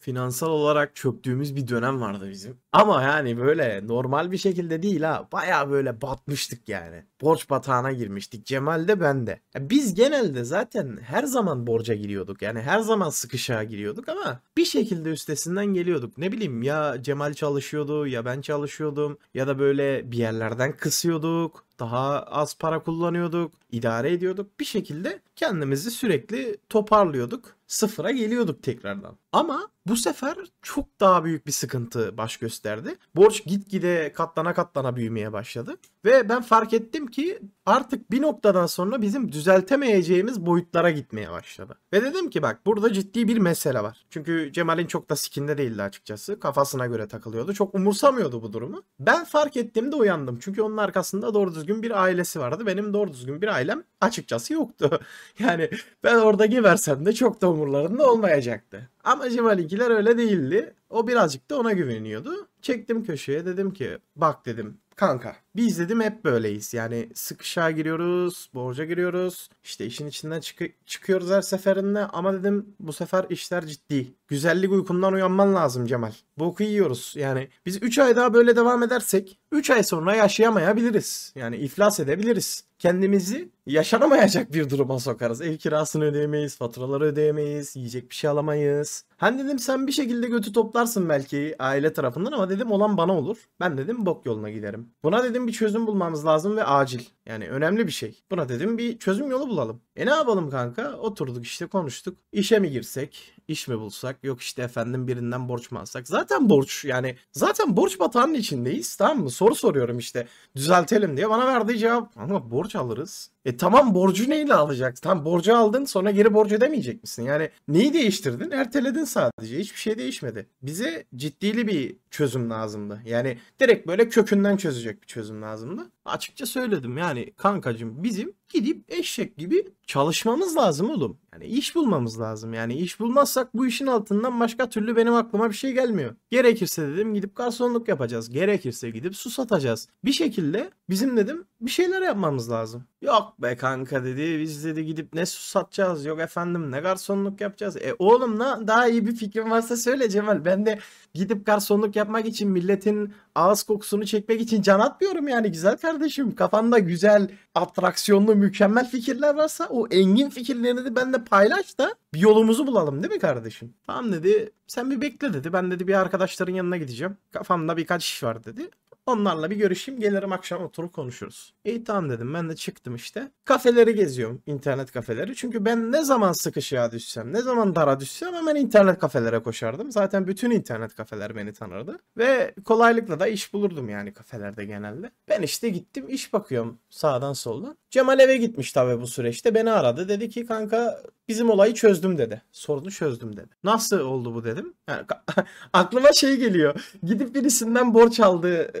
finansal olarak çöktüğümüz bir dönem vardı bizim. Ama yani böyle normal bir şekilde değil ha. Baya böyle batmıştık yani. Borç batağına girmiştik. Cemal de ben de. Ya biz genelde zaten her zaman borca giriyorduk. Yani her zaman sıkışığa giriyorduk ama bir şekilde üstesinden geliyorduk. Ne bileyim ya Cemal çalışıyordu ya ben çalışıyordum ya da böyle bir yerlerden kısıyorduk daha az para kullanıyorduk idare ediyorduk. Bir şekilde kendimizi sürekli toparlıyorduk. Sıfıra geliyorduk tekrardan. Ama bu sefer çok daha büyük bir sıkıntı baş gösterdi. Borç gitgide katlana katlana büyümeye başladı. Ve ben fark ettim ki artık bir noktadan sonra bizim düzeltemeyeceğimiz boyutlara gitmeye başladı. Ve dedim ki bak burada ciddi bir mesele var. Çünkü Cemal'in çok da sikinde değildi açıkçası. Kafasına göre takılıyordu. Çok umursamıyordu bu durumu. Ben fark ettiğimde uyandım. Çünkü onun arkasında doğru düzgün bir ailesi vardı. Benim doğru düzgün bir ailesi ailem açıkçası yoktu. Yani ben orada gebersem de çok da umurlarında olmayacaktı. Ama Cimal'inkiler öyle değildi. O birazcık da ona güveniyordu. Çektim köşeye dedim ki bak dedim kanka biz dedim hep böyleyiz. Yani sıkışa giriyoruz, borca giriyoruz. işte işin içinden çık- çıkıyoruz her seferinde ama dedim bu sefer işler ciddi. Güzellik uykundan uyanman lazım Cemal. Boku yiyoruz. Yani biz 3 ay daha böyle devam edersek 3 ay sonra yaşayamayabiliriz. Yani iflas edebiliriz. Kendimizi yaşanamayacak bir duruma sokarız. Ev kirasını ödeyemeyiz, faturaları ödeyemeyiz, yiyecek bir şey alamayız. Hani dedim sen bir şekilde götü toplarsın belki aile tarafından ama dedim olan bana olur. Ben dedim bok yoluna giderim. Buna dedim dedim bir çözüm bulmamız lazım ve acil. Yani önemli bir şey. Buna dedim bir çözüm yolu bulalım. E ne yapalım kanka? Oturduk işte konuştuk. İşe mi girsek? İş mi bulsak? Yok işte efendim birinden borç mu alsak? Zaten borç yani zaten borç batağının içindeyiz tamam mı? Soru soruyorum işte düzeltelim diye. Bana verdiği cevap ama borç alırız. E tamam borcu neyle alacaksın? Tam borcu aldın sonra geri borcu ödemeyecek misin? Yani neyi değiştirdin? Erteledin sadece. Hiçbir şey değişmedi. Bize ciddili bir çözüm lazımdı. Yani direkt böyle kökünden çözecek bir çözüm lazımdı. Açıkça söyledim yani kankacım bizim gidip eşek gibi çalışmamız lazım oğlum. Yani iş bulmamız lazım. Yani iş bulmazsak bu işin altından başka türlü benim aklıma bir şey gelmiyor. Gerekirse dedim gidip garsonluk yapacağız. Gerekirse gidip su satacağız. Bir şekilde bizim dedim bir şeyler yapmamız lazım. Yok be kanka dedi biz dedi gidip ne su satacağız yok efendim ne garsonluk yapacağız. E oğlum na daha iyi bir fikrim varsa söyle Cemal. Ben de gidip garsonluk yapmak için milletin ağız kokusunu çekmek için can atmıyorum yani güzel kardeşim. Kafanda güzel, atraksiyonlu, mükemmel fikirler varsa o engin fikirlerini de benimle paylaş da bir yolumuzu bulalım değil mi kardeşim? Tamam dedi sen bir bekle dedi. Ben dedi bir arkadaşların yanına gideceğim. Kafamda birkaç iş var dedi. Onlarla bir görüşeyim gelirim akşam oturup konuşuruz. İyi tamam dedim ben de çıktım işte. Kafeleri geziyorum internet kafeleri. Çünkü ben ne zaman sıkışığa düşsem ne zaman dara düşsem hemen internet kafelere koşardım. Zaten bütün internet kafeler beni tanırdı. Ve kolaylıkla da iş bulurdum yani kafelerde genelde. Ben işte gittim iş bakıyorum sağdan soldan. Cemal eve gitmiş tabi bu süreçte beni aradı. Dedi ki kanka bizim olayı çözdüm dedi. Sorunu çözdüm dedi. Nasıl oldu bu dedim. Yani, aklıma şey geliyor. Gidip birisinden borç aldığı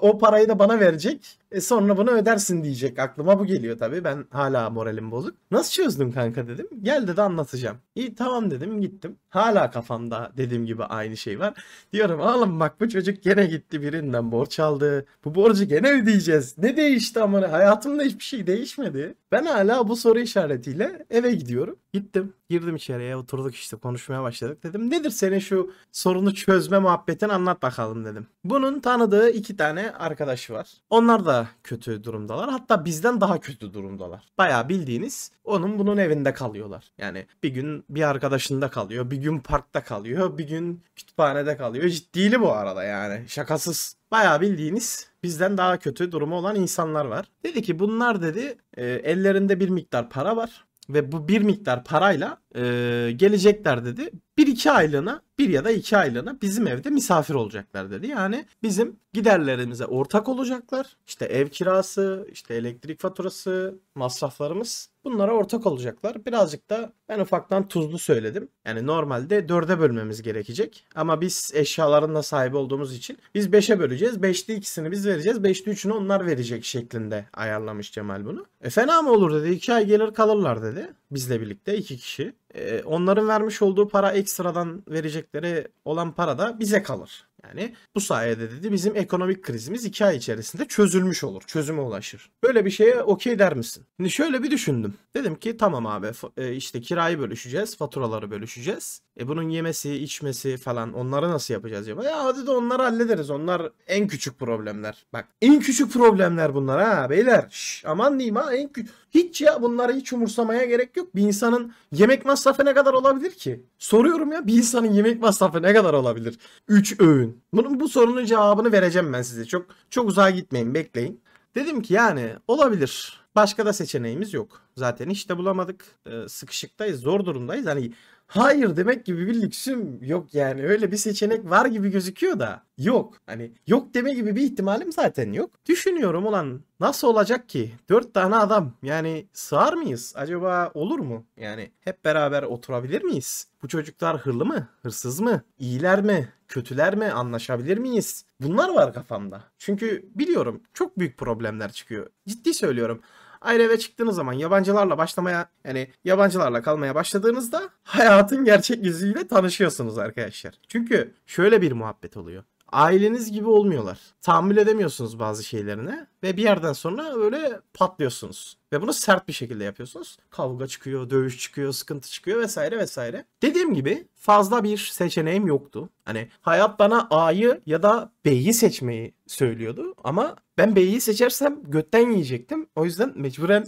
o parayı da bana verecek. E sonra bunu ödersin diyecek. Aklıma bu geliyor tabii. Ben hala moralim bozuk. Nasıl çözdüm kanka dedim. Gel dedi anlatacağım. İyi tamam dedim gittim. Hala kafamda dediğim gibi aynı şey var. Diyorum oğlum bak bu çocuk gene gitti birinden borç aldı. Bu borcu gene ödeyeceğiz. Ne değişti ama hayatımda hiçbir şey değişmedi. Ben hala bu soru işaretiyle eve gidiyorum. Gittim. Girdim içeriye oturduk işte konuşmaya başladık dedim. Nedir senin şu sorunu çözme muhabbetini anlat bakalım dedim. Bunun tanıdığı iki tane arkadaşı var. Onlar da kötü durumdalar. Hatta bizden daha kötü durumdalar. Baya bildiğiniz onun bunun evinde kalıyorlar. Yani bir gün bir arkadaşında kalıyor. Bir gün parkta kalıyor. Bir gün kütüphanede kalıyor. Ciddili bu arada yani. Şakasız. Baya bildiğiniz bizden daha kötü durumu olan insanlar var. Dedi ki bunlar dedi e, ellerinde bir miktar para var ve bu bir miktar parayla e, gelecekler dedi. Bir iki aylığına bir ya da iki aylığına bizim evde misafir olacaklar dedi. Yani bizim giderlerimize ortak olacaklar. İşte ev kirası, işte elektrik faturası, masraflarımız bunlara ortak olacaklar. Birazcık da ben ufaktan tuzlu söyledim. Yani normalde dörde bölmemiz gerekecek. Ama biz eşyaların da sahibi olduğumuz için biz beşe böleceğiz. Beşte ikisini biz vereceğiz. Beşte üçünü onlar verecek şeklinde ayarlamış Cemal bunu. E fena mı olur dedi. İki ay gelir kalırlar dedi bizle birlikte iki kişi. E, onların vermiş olduğu para ekstradan verecekleri olan para da bize kalır. Yani bu sayede dedi bizim ekonomik krizimiz iki ay içerisinde çözülmüş olur. Çözüme ulaşır. Böyle bir şeye okey der misin? Şimdi şöyle bir düşündüm. Dedim ki tamam abi e, işte kirayı bölüşeceğiz, faturaları bölüşeceğiz. E bunun yemesi, içmesi falan onları nasıl yapacağız? Ya hadi de onları hallederiz. Onlar en küçük problemler. Bak en küçük problemler bunlar ha beyler. Şş, aman diyeyim ha en küçük. Hiç ya bunları hiç umursamaya gerek yok. Bir insanın yemek masrafı ne kadar olabilir ki? Soruyorum ya bir insanın yemek masrafı ne kadar olabilir? 3 öğün. Bunun bu sorunun cevabını vereceğim ben size. Çok çok uzağa gitmeyin bekleyin. Dedim ki yani olabilir. Başka da seçeneğimiz yok. Zaten hiç de bulamadık. Ee, sıkışıktayız, zor durumdayız. Hani hayır demek gibi bir lüksüm yok yani. Öyle bir seçenek var gibi gözüküyor da yok. Hani yok deme gibi bir ihtimalim zaten yok. Düşünüyorum ulan nasıl olacak ki? Dört tane adam yani sığar mıyız? Acaba olur mu? Yani hep beraber oturabilir miyiz? Bu çocuklar hırlı mı? Hırsız mı? İyiler mi? Kötüler mi? Anlaşabilir miyiz? Bunlar var kafamda. Çünkü biliyorum çok büyük problemler çıkıyor. Ciddi söylüyorum ayrı eve çıktığınız zaman yabancılarla başlamaya yani yabancılarla kalmaya başladığınızda hayatın gerçek yüzüyle tanışıyorsunuz arkadaşlar. Çünkü şöyle bir muhabbet oluyor aileniz gibi olmuyorlar. Tahammül edemiyorsunuz bazı şeylerine ve bir yerden sonra öyle patlıyorsunuz. Ve bunu sert bir şekilde yapıyorsunuz. Kavga çıkıyor, dövüş çıkıyor, sıkıntı çıkıyor vesaire vesaire. Dediğim gibi fazla bir seçeneğim yoktu. Hani hayat bana A'yı ya da B'yi seçmeyi söylüyordu ama ben B'yi seçersem götten yiyecektim. O yüzden mecburen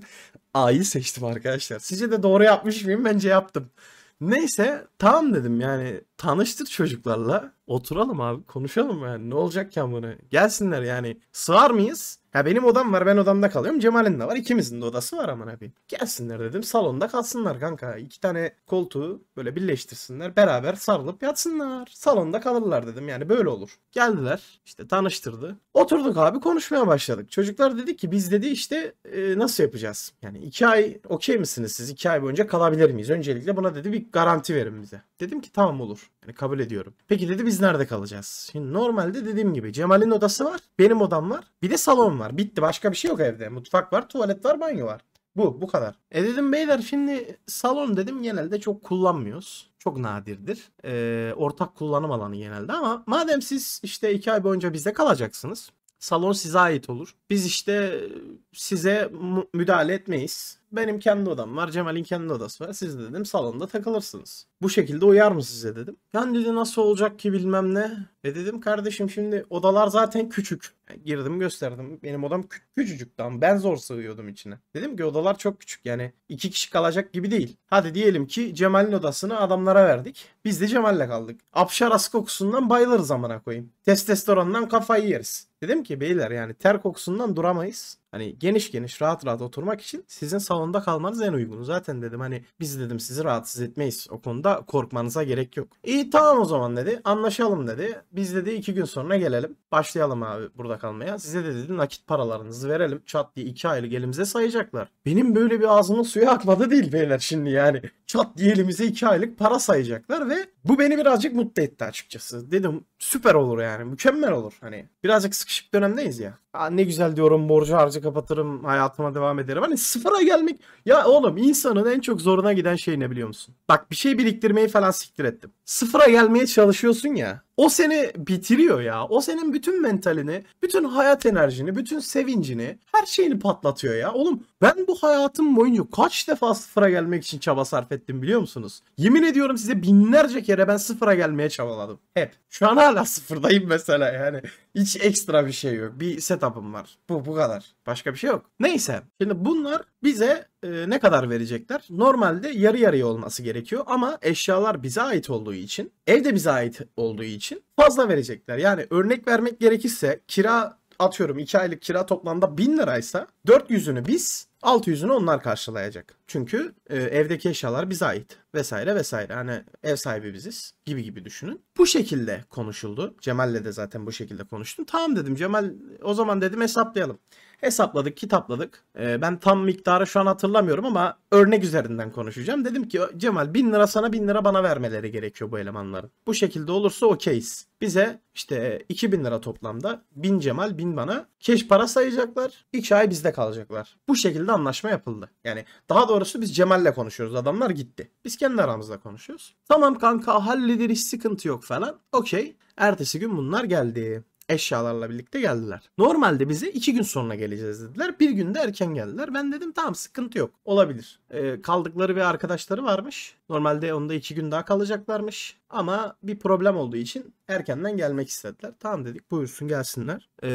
A'yı seçtim arkadaşlar. Sizce de doğru yapmış mıyım? Bence yaptım. Neyse tamam dedim yani tanıştır çocuklarla. Oturalım abi konuşalım yani ne olacak ki bunu. Gelsinler yani sığar mıyız? Ya benim odam var ben odamda kalıyorum. Cemal'in de var. ikimizin de odası var aman abi. Gelsinler dedim salonda kalsınlar kanka. İki tane koltuğu böyle birleştirsinler. Beraber sarılıp yatsınlar. Salonda kalırlar dedim yani böyle olur. Geldiler işte tanıştırdı. Oturduk abi konuşmaya başladık. Çocuklar dedi ki biz dedi işte e, nasıl yapacağız? Yani iki ay okey misiniz siz? iki ay boyunca kalabilir miyiz? Öncelikle buna dedi bir garanti verin bize. Dedim ki tamam olur. Yani kabul ediyorum. Peki dedi biz nerede kalacağız? Şimdi normalde dediğim gibi Cemal'in odası var. Benim odam var. Bir de salon var. Bitti. Başka bir şey yok evde. Mutfak var, tuvalet var, banyo var. Bu, bu kadar. E dedim beyler şimdi salon dedim genelde çok kullanmıyoruz. Çok nadirdir. E, ortak kullanım alanı genelde ama madem siz işte iki ay boyunca bizde kalacaksınız. Salon size ait olur. Biz işte size müdahale etmeyiz. Benim kendi odam var, Cemal'in kendi odası var. Siz de dedim salonda takılırsınız bu şekilde uyar mı size dedim. Yani dedi nasıl olacak ki bilmem ne. ve dedim kardeşim şimdi odalar zaten küçük. Yani e, girdim gösterdim. Benim odam kü- küçücük tam. Ben zor sığıyordum içine. Dedim ki odalar çok küçük yani iki kişi kalacak gibi değil. Hadi diyelim ki Cemal'in odasını adamlara verdik. Biz de Cemal'le kaldık. apşar as kokusundan bayılırız amına koyayım. Testosterondan kafayı yeriz. Dedim ki beyler yani ter kokusundan duramayız. Hani geniş geniş rahat rahat oturmak için sizin salonda kalmanız en uygunu. Zaten dedim hani biz dedim sizi rahatsız etmeyiz o konuda da korkmanıza gerek yok. İyi tamam o zaman dedi. Anlaşalım dedi. Biz dedi iki gün sonra gelelim. Başlayalım abi burada kalmaya. Size de dedi nakit paralarınızı verelim. Çat diye iki aylık elimize sayacaklar. Benim böyle bir ağzımın suya akmadı değil beyler şimdi yani. Çat diye elimize iki aylık para sayacaklar ve bu beni birazcık mutlu etti açıkçası. Dedim süper olur yani mükemmel olur hani. Birazcık sıkışık dönemdeyiz ya. Aa, ne güzel diyorum borcu harcı kapatırım hayatıma devam ederim. Hani sıfıra gelmek ya oğlum insanın en çok zoruna giden şey ne biliyor musun? Bak bir şey biriktirmeyi falan siktir ettim sıfıra gelmeye çalışıyorsun ya. O seni bitiriyor ya. O senin bütün mentalini, bütün hayat enerjini, bütün sevincini, her şeyini patlatıyor ya. Oğlum ben bu hayatım boyunca kaç defa sıfıra gelmek için çaba sarf ettim biliyor musunuz? Yemin ediyorum size binlerce kere ben sıfıra gelmeye çabaladım. Hep. Şu an hala sıfırdayım mesela yani. Hiç ekstra bir şey yok. Bir setup'ım var. Bu bu kadar. Başka bir şey yok. Neyse. Şimdi bunlar bize e, ne kadar verecekler? Normalde yarı yarıya olması gerekiyor ama eşyalar bize ait olduğu için, evde bize ait olduğu için fazla verecekler. Yani örnek vermek gerekirse kira atıyorum 2 aylık kira toplamda 1000 liraysa 400'ünü biz 600'ünü onlar karşılayacak. Çünkü e, evdeki eşyalar bize ait vesaire vesaire. Hani ev sahibi biziz gibi gibi düşünün. Bu şekilde konuşuldu. Cemal'le de zaten bu şekilde konuştum. Tamam dedim Cemal o zaman dedim hesaplayalım. Hesapladık, kitapladık. E, ben tam miktarı şu an hatırlamıyorum ama örnek üzerinden konuşacağım. Dedim ki Cemal bin lira sana bin lira bana vermeleri gerekiyor bu elemanların. Bu şekilde olursa okeyiz. Bize işte 2000 e, lira toplamda 1000 Cemal 1000 bana keş para sayacaklar. 2 ay bizde kalacaklar. Bu şekilde anlaşma yapıldı. Yani daha doğrusu doğrusu biz Cemal'le konuşuyoruz. Adamlar gitti. Biz kendi aramızda konuşuyoruz. Tamam kanka hallederiz sıkıntı yok falan. Okey. Ertesi gün bunlar geldi eşyalarla birlikte geldiler. Normalde bize iki gün sonra geleceğiz dediler. Bir günde erken geldiler. Ben dedim tamam sıkıntı yok. Olabilir. E, kaldıkları bir arkadaşları varmış. Normalde onda iki gün daha kalacaklarmış. Ama bir problem olduğu için erkenden gelmek istediler. Tamam dedik buyursun gelsinler. E,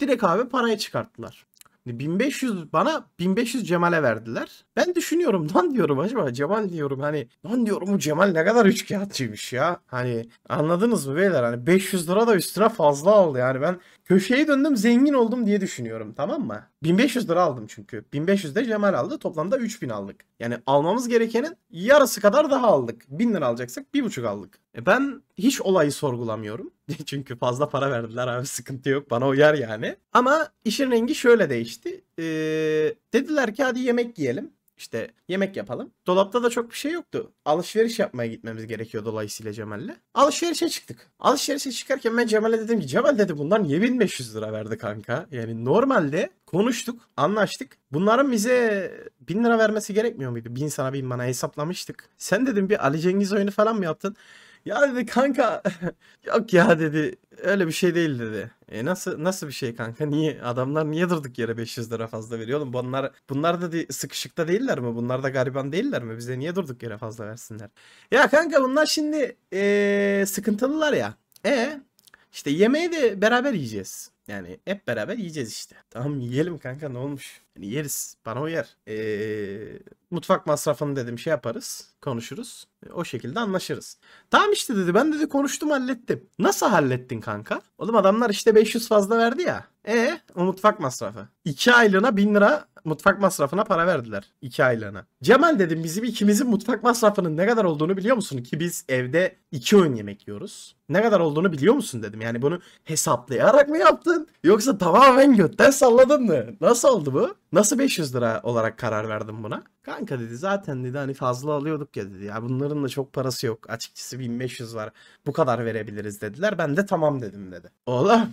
direkt abi parayı çıkarttılar. 1500 hani bana 1500 Cemal'e verdiler. Ben düşünüyorum lan diyorum acaba Cemal diyorum hani lan diyorum bu Cemal ne kadar üç ya. Hani anladınız mı beyler hani 500 lira da üstüne fazla aldı yani ben Köşeye döndüm zengin oldum diye düşünüyorum tamam mı? 1500 lira aldım çünkü. 1500 de Cemal aldı. Toplamda 3000 aldık. Yani almamız gerekenin yarısı kadar daha aldık. 1000 lira alacaksak 1,5 aldık. E ben hiç olayı sorgulamıyorum. çünkü fazla para verdiler abi sıkıntı yok. Bana uyar yani. Ama işin rengi şöyle değişti. Ee, dediler ki hadi yemek yiyelim. İşte yemek yapalım. Dolapta da çok bir şey yoktu. Alışveriş yapmaya gitmemiz gerekiyor dolayısıyla Cemal'le. Alışverişe çıktık. Alışverişe çıkarken ben Cemal'e dedim ki Cemal dedi bundan 1500 lira verdi kanka. Yani normalde konuştuk, anlaştık. Bunların bize 1000 lira vermesi gerekmiyor muydu? 1000 sana 1000 bana hesaplamıştık. Sen dedim bir Ali Cengiz oyunu falan mı yaptın? Ya dedi kanka yok ya dedi öyle bir şey değil dedi. E nasıl nasıl bir şey kanka? Niye adamlar niye durduk yere 500 lira fazla veriyor oğlum? Bunlar bunlar da sıkışıkta değiller mi? Bunlar da gariban değiller mi? Bize niye durduk yere fazla versinler? Ya kanka bunlar şimdi ee, sıkıntılılar ya. E işte yemeği de beraber yiyeceğiz. Yani hep beraber yiyeceğiz işte. Tamam yiyelim kanka ne olmuş. Yani yeriz. Bana uyar. Ee, mutfak masrafını dedim şey yaparız. Konuşuruz. E, o şekilde anlaşırız. Tamam işte dedi. Ben dedi konuştum hallettim. Nasıl hallettin kanka? Oğlum adamlar işte 500 fazla verdi ya. E o mutfak masrafı. 2 aylığına 1000 lira mutfak masrafına para verdiler. 2 aylığına. Cemal dedim bizim ikimizin mutfak masrafının ne kadar olduğunu biliyor musun? Ki biz evde 2 öğün yemek yiyoruz. Ne kadar olduğunu biliyor musun dedim. Yani bunu hesaplayarak mı yaptın? Yoksa tamamen götten salladın mı? Nasıl oldu bu? Nasıl 500 lira olarak karar verdin buna? Kanka dedi zaten dedi hani fazla alıyorduk ya dedi. Ya bunların da çok parası yok. Açıkçası 1500 var. Bu kadar verebiliriz dediler. Ben de tamam dedim dedi. Oğlum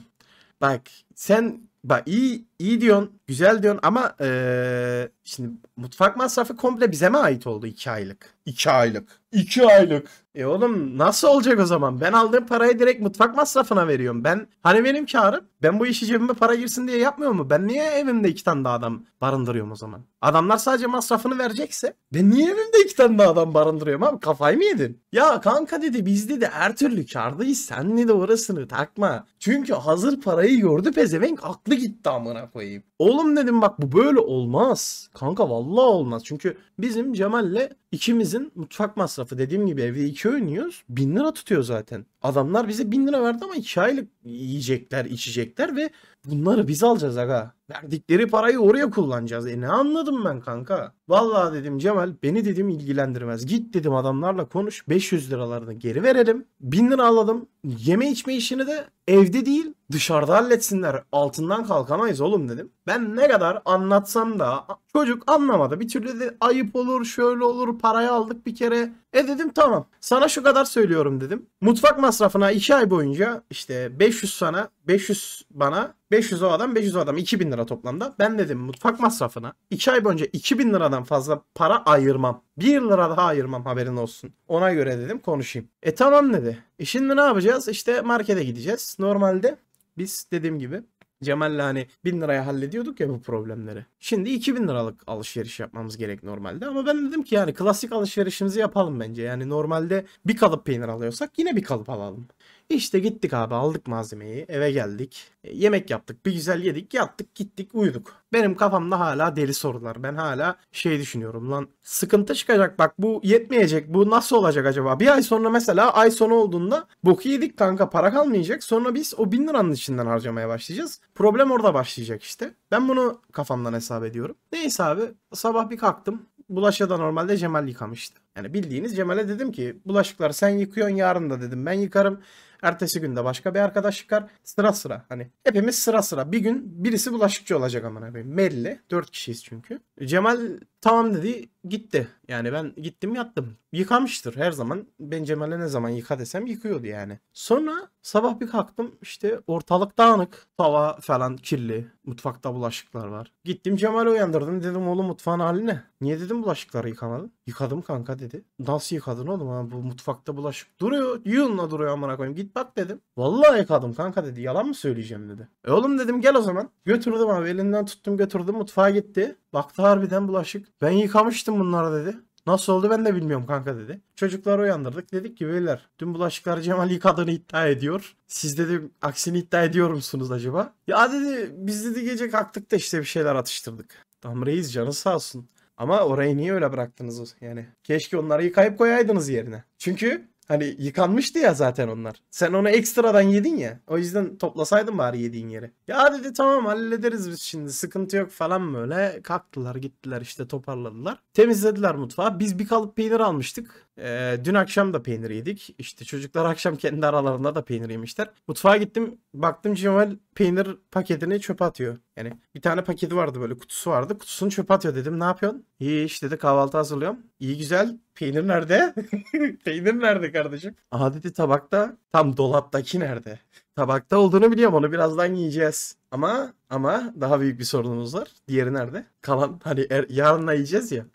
Bak sen bak iyi iyi diyorsun, güzel diyorsun ama ee, şimdi mutfak masrafı komple bize mi ait oldu 2 aylık? 2 aylık. 2 aylık. E oğlum nasıl olacak o zaman? Ben aldığım parayı direkt mutfak masrafına veriyorum. Ben hani benim karım? Ben bu işi cebime para girsin diye yapmıyor mu? Ben niye evimde iki tane daha adam barındırıyorum o zaman? Adamlar sadece masrafını verecekse ben niye evimde iki tane daha adam barındırıyorum abi? Kafayı mı yedin? Ya kanka dedi biz dedi her türlü kardayız. Sen ne de orasını takma. Çünkü hazır parayı gördü pezevenk aklı gitti amına koyayım. Oğlum dedim bak bu böyle olmaz. Kanka vallahi olmaz. Çünkü bizim Cemal'le İkimizin mutfak masrafı dediğim gibi evde iki oynuyoruz. Bin lira tutuyor zaten. Adamlar bize bin lira verdi ama iki aylık yiyecekler, içecekler ve bunları biz alacağız aga. Verdikleri parayı oraya kullanacağız. E ne anladım ben kanka? Vallahi dedim Cemal beni dedim ilgilendirmez. Git dedim adamlarla konuş. 500 liralarını geri verelim. Bin lira alalım. Yeme içme işini de evde değil dışarıda halletsinler. Altından kalkamayız oğlum dedim. Ben ne kadar anlatsam da Çocuk anlamadı. Bir türlü de ayıp olur, şöyle olur, parayı aldık bir kere. E dedim tamam. Sana şu kadar söylüyorum dedim. Mutfak masrafına 2 ay boyunca işte 500 sana, 500 bana, 500 o adam, 500 o adam 2000 lira toplamda. Ben dedim mutfak masrafına 2 ay boyunca 2000 liradan fazla para ayırmam. 1 lira daha ayırmam haberin olsun. Ona göre dedim konuşayım. E tamam dedi. E şimdi ne yapacağız? İşte markete gideceğiz. Normalde biz dediğim gibi Cemal'le hani 1000 liraya hallediyorduk ya bu problemleri. Şimdi 2000 liralık alışveriş yapmamız gerek normalde ama ben dedim ki yani klasik alışverişimizi yapalım bence. Yani normalde bir kalıp peynir alıyorsak yine bir kalıp alalım. İşte gittik abi aldık malzemeyi eve geldik. E, yemek yaptık bir güzel yedik yattık gittik uyuduk. Benim kafamda hala deli sorular. Ben hala şey düşünüyorum lan sıkıntı çıkacak bak bu yetmeyecek bu nasıl olacak acaba? Bir ay sonra mesela ay sonu olduğunda boku yedik kanka para kalmayacak. Sonra biz o bin liranın içinden harcamaya başlayacağız. Problem orada başlayacak işte. Ben bunu kafamdan hesap ediyorum. Neyse abi sabah bir kalktım. bulaşıda normalde Cemal yıkamıştı. Yani bildiğiniz Cemal'e dedim ki bulaşıkları sen yıkıyorsun yarın da dedim ben yıkarım. Ertesi günde başka bir arkadaş çıkar. Sıra sıra hani hepimiz sıra sıra. Bir gün birisi bulaşıkçı olacak aman koyayım. Belli. Dört kişiyiz çünkü. Cemal tamam dedi gitti. Yani ben gittim yattım. Yıkamıştır her zaman. Ben Cemal'e ne zaman yıka desem yıkıyordu yani. Sonra sabah bir kalktım işte ortalık dağınık. Tava falan kirli. Mutfakta bulaşıklar var. Gittim Cemal'i uyandırdım. Dedim oğlum mutfağın hali ne? Niye dedim bulaşıkları yıkamadın? Yıkadım kanka dedi. Nasıl yıkadın oğlum ha bu mutfakta bulaşık duruyor. Yığınla duruyor amına koyayım. Git bak dedim. Vallahi yıkadım kanka dedi. Yalan mı söyleyeceğim dedi. E oğlum dedim gel o zaman. Götürdüm abi elinden tuttum götürdüm mutfağa gitti. Baktı harbiden bulaşık. Ben yıkamıştım bunları dedi. Nasıl oldu ben de bilmiyorum kanka dedi. Çocukları uyandırdık. Dedik ki beyler Dün bulaşıkları Cemal yıkadığını iddia ediyor. Siz dedim aksini iddia ediyor musunuz acaba? Ya dedi biz dedi gece kalktık da işte bir şeyler atıştırdık. Tam reis canı sağ olsun. Ama orayı niye öyle bıraktınız yani? Keşke onları yıkayıp koyaydınız yerine. Çünkü hani yıkanmıştı ya zaten onlar. Sen onu ekstradan yedin ya. O yüzden toplasaydın bari yediğin yeri. Ya dedi tamam hallederiz biz şimdi sıkıntı yok falan böyle. Kalktılar gittiler işte toparladılar. Temizlediler mutfağı. Biz bir kalıp peynir almıştık. E, dün akşam da peynir yedik. İşte çocuklar akşam kendi aralarında da peynir yemişler. Mutfağa gittim baktım Cemal peynir paketini çöpe atıyor. Yani bir tane paketi vardı böyle kutusu vardı. Kutusunu çöpe atıyor dedim. Ne yapıyorsun? İyi işte de kahvaltı hazırlıyorum. İyi güzel. Peynir nerede? peynir nerede kardeşim? Aha dedi tabakta. Tam dolaptaki nerede? Tabakta olduğunu biliyorum onu birazdan yiyeceğiz. Ama ama daha büyük bir sorunumuz var. Diğeri nerede? Kalan hani er, yarınla yiyeceğiz ya.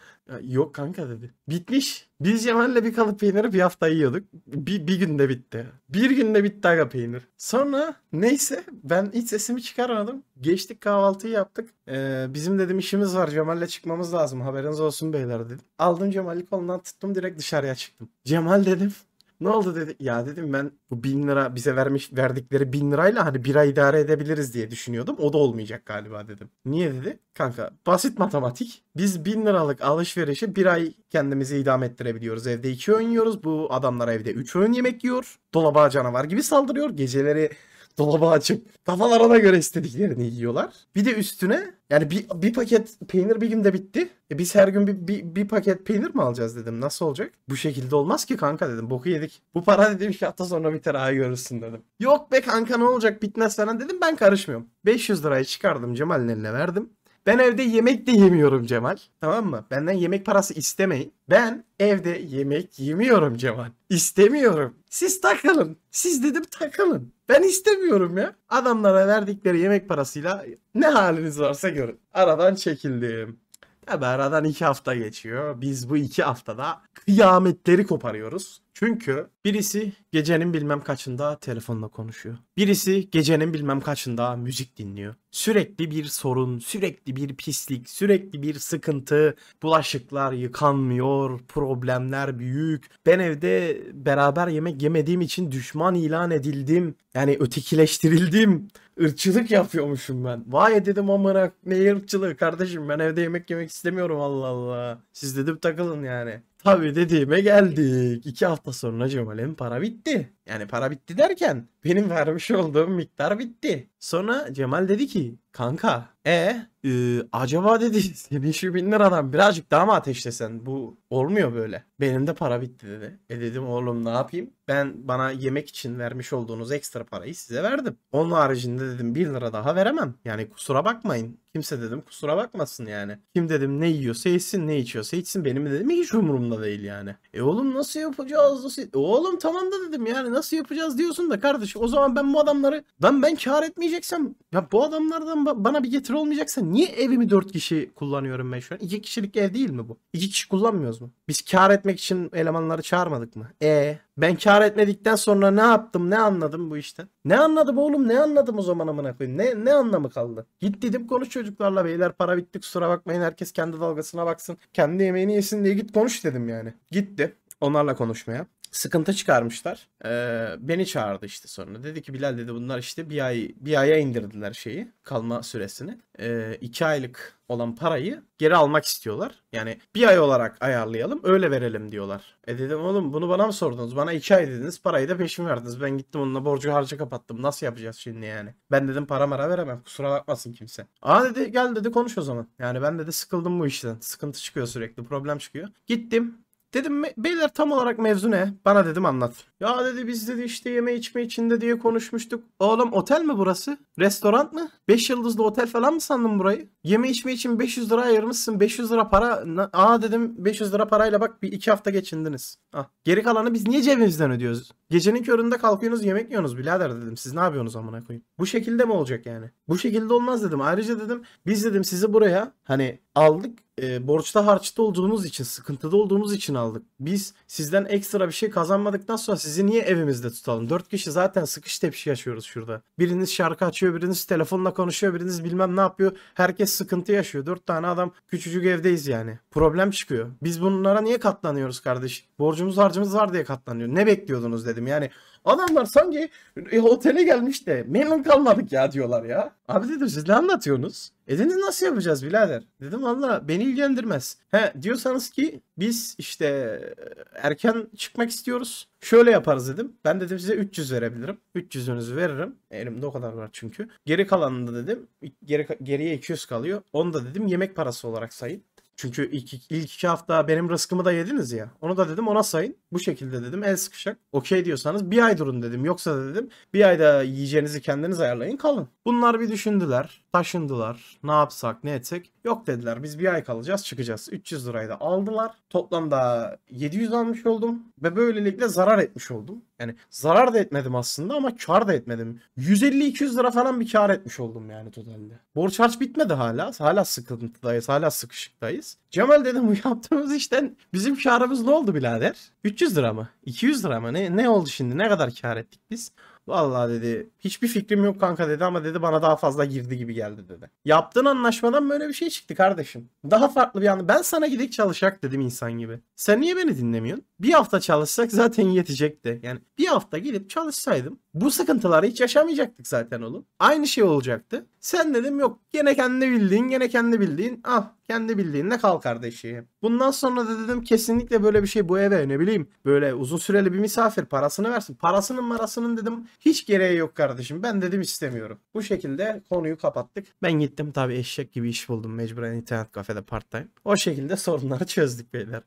Yok kanka dedi. Bitmiş. Biz Cemal'le bir kalıp peyniri bir hafta yiyorduk. Bir, bir günde bitti. Bir günde bitti aga peynir. Sonra neyse ben hiç sesimi çıkarmadım. Geçtik kahvaltıyı yaptık. Ee, bizim dedim işimiz var Cemal'le çıkmamız lazım haberiniz olsun beyler dedim. Aldım Cemal'i kolundan tuttum direkt dışarıya çıktım. Cemal dedim ne oldu dedi. Ya dedim ben bu bin lira bize vermiş verdikleri bin lirayla hani bir ay idare edebiliriz diye düşünüyordum. O da olmayacak galiba dedim. Niye dedi? Kanka basit matematik. Biz bin liralık alışverişe bir ay kendimizi idam ettirebiliyoruz. Evde iki öğün yiyoruz. Bu adamlar evde üç öğün yemek yiyor. Dolaba canavar gibi saldırıyor. Geceleri dolabı açıp kafalarına göre istediklerini yiyorlar. Bir de üstüne yani bir, bir paket peynir bir günde bitti. E biz her gün bir, bir, bir paket peynir mi alacağız dedim. Nasıl olacak? Bu şekilde olmaz ki kanka dedim. Boku yedik. Bu para dedim ki şey hafta sonra biter ha görürsün dedim. Yok be kanka ne olacak bitmez falan dedim ben karışmıyorum. 500 lirayı çıkardım Cemal'in eline verdim. Ben evde yemek de yemiyorum Cemal. Tamam mı? Benden yemek parası istemeyin. Ben evde yemek yemiyorum Cemal. İstemiyorum. Siz takılın. Siz dedim takılın. Ben istemiyorum ya. Adamlara verdikleri yemek parasıyla ne haliniz varsa görün. Aradan çekildim. Tabi aradan iki hafta geçiyor. Biz bu iki haftada kıyametleri koparıyoruz. Çünkü birisi gecenin bilmem kaçında telefonla konuşuyor. Birisi gecenin bilmem kaçında müzik dinliyor. Sürekli bir sorun, sürekli bir pislik, sürekli bir sıkıntı, bulaşıklar yıkanmıyor, problemler büyük. Ben evde beraber yemek yemediğim için düşman ilan edildim. Yani ötekileştirildim. Irkçılık yapıyormuşum ben. Vay dedim amına ne ırkçılığı kardeşim ben evde yemek yemek istemiyorum Allah Allah. Siz dedim takılın yani. Tabii dediğime geldik. İki hafta sonra Cemal'in para bitti. Yani para bitti derken benim vermiş olduğum miktar bitti. Sonra Cemal dedi ki Kanka e, e acaba dedi senin şu bin liradan birazcık daha mı ateşlesen bu olmuyor böyle. Benim de para bitti dedi. E dedim oğlum ne yapayım ben bana yemek için vermiş olduğunuz ekstra parayı size verdim. Onun haricinde dedim 1 lira daha veremem. Yani kusura bakmayın. Kimse dedim kusura bakmasın yani. Kim dedim ne yiyorsa yesin ne içiyorsa içsin benim dedim hiç umurumda değil yani. E oğlum nasıl yapacağız? Nasıl... E oğlum tamam da dedim yani nasıl yapacağız diyorsun da kardeş o zaman ben bu adamları ben ben kar etmeyeceksem ya bu adamlardan bana, bana bir getir olmayacaksa niye evimi 4 kişi kullanıyorum ben şu an? 2 kişilik ev değil mi bu? 2 kişi kullanmıyoruz mu? Biz kar etmek için elemanları çağırmadık mı? E ben kar etmedikten sonra ne yaptım ne anladım bu işten? Ne anladım oğlum ne anladım o zaman amına koyayım? Ne, ne anlamı kaldı? Git dedim konuş çocuklarla beyler para bittik, kusura bakmayın herkes kendi dalgasına baksın. Kendi yemeğini yesin diye git konuş dedim yani. Gitti onlarla konuşmaya sıkıntı çıkarmışlar. Ee, beni çağırdı işte sonra. Dedi ki Bilal dedi bunlar işte bir ay bir aya indirdiler şeyi kalma süresini. Ee, iki aylık olan parayı geri almak istiyorlar. Yani bir ay olarak ayarlayalım öyle verelim diyorlar. E dedim oğlum bunu bana mı sordunuz? Bana iki ay dediniz parayı da peşin verdiniz. Ben gittim onunla borcu harcı kapattım. Nasıl yapacağız şimdi yani? Ben dedim para mara veremem kusura bakmasın kimse. Aa dedi gel dedi konuş o zaman. Yani ben dedi sıkıldım bu işten. Sıkıntı çıkıyor sürekli problem çıkıyor. Gittim Dedim beyler tam olarak mevzu ne? Bana dedim anlat. Ya dedi biz dedi işte yeme içme içinde diye konuşmuştuk. Oğlum otel mi burası? Restoran mı? 5 yıldızlı otel falan mı sandın burayı? Yeme içme için 500 lira ayırmışsın. 500 lira para. Aa dedim 500 lira parayla bak bir iki hafta geçindiniz. Ah. Geri kalanı biz niye cebimizden ödüyoruz? Gecenin köründe kalkıyorsunuz yemek yiyorsunuz birader dedim. Siz ne yapıyorsunuz amına koyayım? Bu şekilde mi olacak yani? Bu şekilde olmaz dedim. Ayrıca dedim biz dedim sizi buraya hani aldık. E, borçta harçta olduğumuz için, sıkıntıda olduğumuz için aldık. Biz sizden ekstra bir şey kazanmadıktan sonra sizi niye evimizde tutalım? Dört kişi zaten sıkış tepişi yaşıyoruz şurada. Biriniz şarkı açıyor, biriniz telefonla konuşuyor, biriniz bilmem ne yapıyor. Herkes sıkıntı yaşıyor. Dört tane adam küçücük evdeyiz yani. Problem çıkıyor. Biz bunlara niye katlanıyoruz kardeş? Borcumuz harcımız var diye katlanıyor. Ne bekliyordunuz dedim yani. Adamlar sanki e, otele gelmiş de memnun kalmadık ya diyorlar ya. Abi dedim siz ne anlatıyorsunuz? E dedi nasıl yapacağız birader? Dedim valla beni ilgilendirmez. He diyorsanız ki biz işte e, erken çıkmak istiyoruz. Şöyle yaparız dedim. Ben dedim size 300 verebilirim. 300'ünüzü veririm. Elimde o kadar var çünkü. Geri kalanını da dedim. Geri, geriye 200 kalıyor. Onu da dedim yemek parası olarak sayın. Çünkü ilk, ilk iki hafta benim rızkımı da yediniz ya. Onu da dedim ona sayın. Bu şekilde dedim el sıkışak. Okey diyorsanız bir ay durun dedim. Yoksa da dedim bir ayda yiyeceğinizi kendiniz ayarlayın kalın. Bunlar bir düşündüler. Taşındılar. Ne yapsak ne etsek. Yok dediler biz bir ay kalacağız çıkacağız. 300 lirayı da aldılar. Toplamda 700 almış oldum. Ve böylelikle zarar etmiş oldum. Yani zarar da etmedim aslında ama kar da etmedim. 150-200 lira falan bir kar etmiş oldum yani totalde. Borç harç bitmedi hala. Hala sıkıntıdayız. Hala sıkışıktayız. Cemal dedim bu yaptığımız işten bizim karımız ne oldu birader? 300 lira mı? 200 lira mı? Ne, ne oldu şimdi? Ne kadar kar ettik biz? Vallahi dedi hiçbir fikrim yok kanka dedi ama dedi bana daha fazla girdi gibi geldi dedi. Yaptığın anlaşmadan böyle bir şey çıktı kardeşim. Daha farklı bir anı. Ben sana gidip çalışacak dedim insan gibi. Sen niye beni dinlemiyorsun? Bir hafta çalışsak zaten yetecekti. Yani bir hafta gidip çalışsaydım bu sıkıntıları hiç yaşamayacaktık zaten oğlum. Aynı şey olacaktı. Sen dedim yok gene kendi bildiğin gene kendi bildiğin Ah. Kendi bildiğinle kal kardeşim. Bundan sonra da dedim kesinlikle böyle bir şey bu eve ne bileyim böyle uzun süreli bir misafir parasını versin. Parasının marasının dedim hiç gereği yok kardeşim. Ben dedim istemiyorum. Bu şekilde konuyu kapattık. Ben gittim tabii eşek gibi iş buldum mecburen internet kafede part time. O şekilde sorunları çözdük beyler.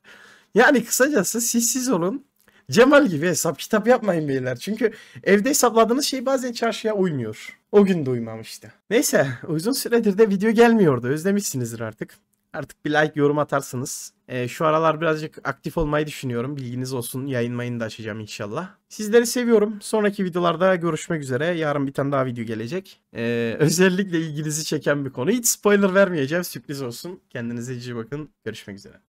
Yani kısacası siz siz olun. Cemal gibi hesap kitap yapmayın beyler. Çünkü evde hesapladığınız şey bazen çarşıya uymuyor. O gün de uymamıştı. Neyse uzun süredir de video gelmiyordu. Özlemişsinizdir artık. Artık bir like yorum atarsınız. E, şu aralar birazcık aktif olmayı düşünüyorum. Bilginiz olsun. Yayınmayını da açacağım inşallah. Sizleri seviyorum. Sonraki videolarda görüşmek üzere. Yarın bir tane daha video gelecek. E, özellikle ilginizi çeken bir konu. Hiç spoiler vermeyeceğim. Sürpriz olsun. Kendinize iyi bakın. Görüşmek üzere.